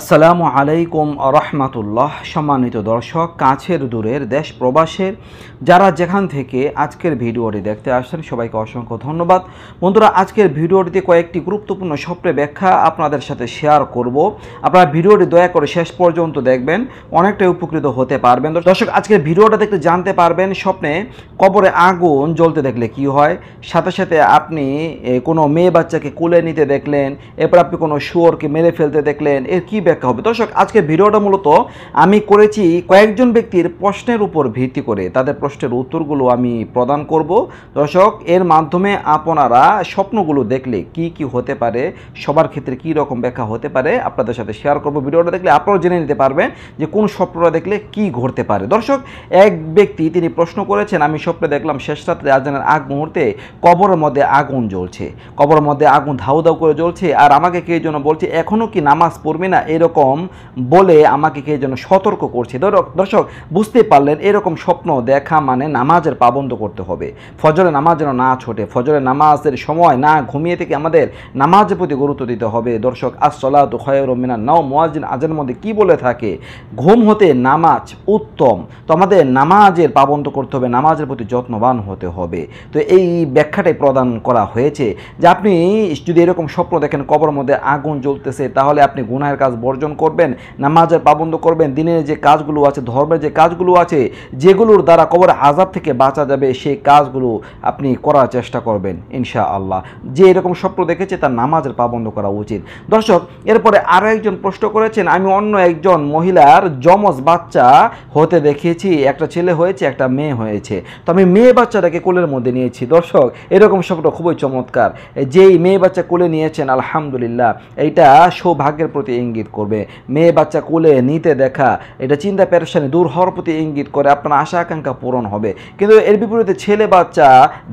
আসসালামু আলাইকুম রহমাতুল্লাহ সম্মানিত দর্শক কাছের দূরের দেশ প্রবাসের যারা যেখান থেকে আজকের ভিডিওটি দেখতে আসছেন সবাইকে অসংখ্য ধন্যবাদ বন্ধুরা আজকের ভিডিওটিতে কয়েকটি গুরুত্বপূর্ণ স্বপ্নের ব্যাখ্যা আপনাদের সাথে শেয়ার করব আপনারা ভিডিওটি দয়া করে শেষ পর্যন্ত দেখবেন অনেকটাই উপকৃত হতে পারবেন দর্শক আজকের ভিডিওটা দেখতে জানতে পারবেন স্বপ্নে কবরে আগুন জ্বলতে দেখলে কি হয় সাথে সাথে আপনি কোনো মেয়ে বাচ্চাকে কুলে নিতে দেখলেন এরপর আপনি কোনো শুয়োরকে মেরে ফেলতে দেখলেন এর কী কী ব্যাখ্যা হবে দর্শক আজকে ভিডিওটা মূলত আমি করেছি কয়েকজন ব্যক্তির প্রশ্নের উপর ভিত্তি করে তাদের প্রশ্নের উত্তরগুলো আমি প্রদান করব দর্শক এর মাধ্যমে আপনারা স্বপ্নগুলো দেখলে কি কি হতে পারে সবার ক্ষেত্রে কি রকম ব্যাখ্যা হতে পারে আপনাদের সাথে শেয়ার করব ভিডিওটা দেখলে আপনারাও জেনে নিতে পারবেন যে কোন স্বপ্নটা দেখলে কি ঘটতে পারে দর্শক এক ব্যক্তি তিনি প্রশ্ন করেছেন আমি স্বপ্নে দেখলাম শেষ রাত্রে আজানের আগ মুহূর্তে কবরের মধ্যে আগুন জ্বলছে কবরের মধ্যে আগুন ধাউ ধাউ করে জ্বলছে আর আমাকে কে যেন বলছে এখনও কি নামাজ পড়বে না এরকম বলে আমাকে কে যেন সতর্ক করছে দর্শক বুঝতে পারলেন এরকম স্বপ্ন দেখা মানে নামাজের পাবন্দ করতে হবে ফজরে নামাজ যেন না ছোটে ফজরে নামাজের সময় না ঘুমিয়ে থেকে আমাদের নামাজের প্রতি গুরুত্ব দিতে হবে দর্শক আসলা তো খয়রমিনা নাও মোয়াজিন আজের মধ্যে কি বলে থাকে ঘুম হতে নামাজ উত্তম তো আমাদের নামাজের পাবন্দ করতে হবে নামাজের প্রতি যত্নবান হতে হবে তো এই ব্যাখ্যাটাই প্রদান করা হয়েছে যে আপনি যদি এরকম স্বপ্ন দেখেন কবর মধ্যে আগুন জ্বলতেছে তাহলে আপনি গুনায়ের কাজ বর্জন করবেন নামাজের পাবন্দ করবেন দিনের যে কাজগুলো আছে ধর্মের যে কাজগুলো আছে যেগুলোর দ্বারা কবর আজাব থেকে বাঁচা যাবে সেই কাজগুলো আপনি করার চেষ্টা করবেন ইনশা আল্লাহ যে এরকম স্বপ্ন দেখেছে তার নামাজের পাবন্দ করা উচিত দর্শক এরপরে আরও একজন প্রশ্ন করেছেন আমি অন্য একজন মহিলার যমজ বাচ্চা হতে দেখেছি একটা ছেলে হয়েছে একটা মেয়ে হয়েছে তো আমি মেয়ে বাচ্চাটাকে কোলের মধ্যে নিয়েছি দর্শক এরকম স্বপ্ন খুবই চমৎকার যেই মেয়ে বাচ্চা কোলে নিয়েছেন আলহামদুলিল্লাহ এইটা সৌভাগ্যের প্রতি ইঙ্গিত করবে মেয়ে বাচ্চা কোলে নিতে দেখা এটা চিন্তা প্যারেশানি দূর হওয়ার প্রতি ইঙ্গিত করে আপনার আশা আকাঙ্ক্ষা পূরণ হবে কিন্তু এর বিপরীতে ছেলে বাচ্চা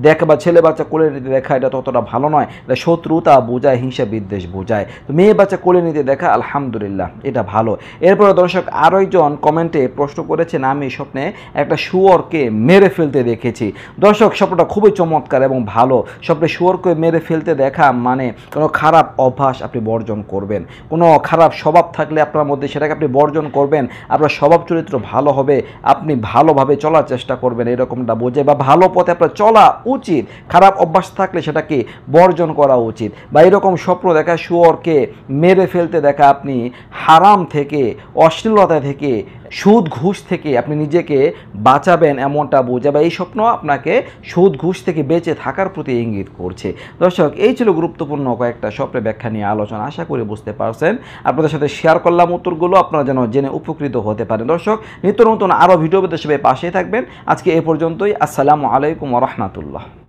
দেখা বা ছেলে বাচ্চা কোলে নিতে দেখা এটা ততটা ভালো নয় এটা শত্রুতা বোঝায় হিংসা বিদ্বেষ বোঝায় তো মেয়ে বাচ্চা কোলে নিতে দেখা আলহামদুলিল্লাহ এটা ভালো এরপরে দর্শক আরও একজন কমেন্টে প্রশ্ন করেছেন আমি স্বপ্নে একটা শুয়রকে মেরে ফেলতে দেখেছি দর্শক স্বপ্নটা খুবই চমৎকার এবং ভালো স্বপ্নে শুয়রকে মেরে ফেলতে দেখা মানে কোনো খারাপ অভ্যাস আপনি বর্জন করবেন কোনো খারাপ স্ব স্বভাব থাকলে আপনার মধ্যে সেটাকে আপনি বর্জন করবেন আপনার স্বভাব চরিত্র ভালো হবে আপনি ভালোভাবে চলার চেষ্টা করবেন এরকমটা বোঝে বা ভালো পথে আপনার চলা উচিত খারাপ অভ্যাস থাকলে সেটাকে বর্জন করা উচিত বা এরকম স্বপ্ন দেখা শুয়োরকে মেরে ফেলতে দেখা আপনি হারাম থেকে অশ্লীলতা থেকে সুদ ঘুষ থেকে আপনি নিজেকে বাঁচাবেন এমনটা বা এই স্বপ্ন আপনাকে সুদ ঘুষ থেকে বেঁচে থাকার প্রতি ইঙ্গিত করছে দর্শক এই ছিল গুরুত্বপূর্ণ কয়েকটা স্বপ্নের ব্যাখ্যা নিয়ে আলোচনা আশা করি বুঝতে পারছেন আপনাদের সাথে শেয়ার করলাম উত্তরগুলো আপনারা যেন জেনে উপকৃত হতে পারেন দর্শক নিত্য নতুন আরও ভিডিও পেতে সবাই পাশে থাকবেন আজকে এ পর্যন্তই আসসালামু আলাইকুম রহমতুল্লাহ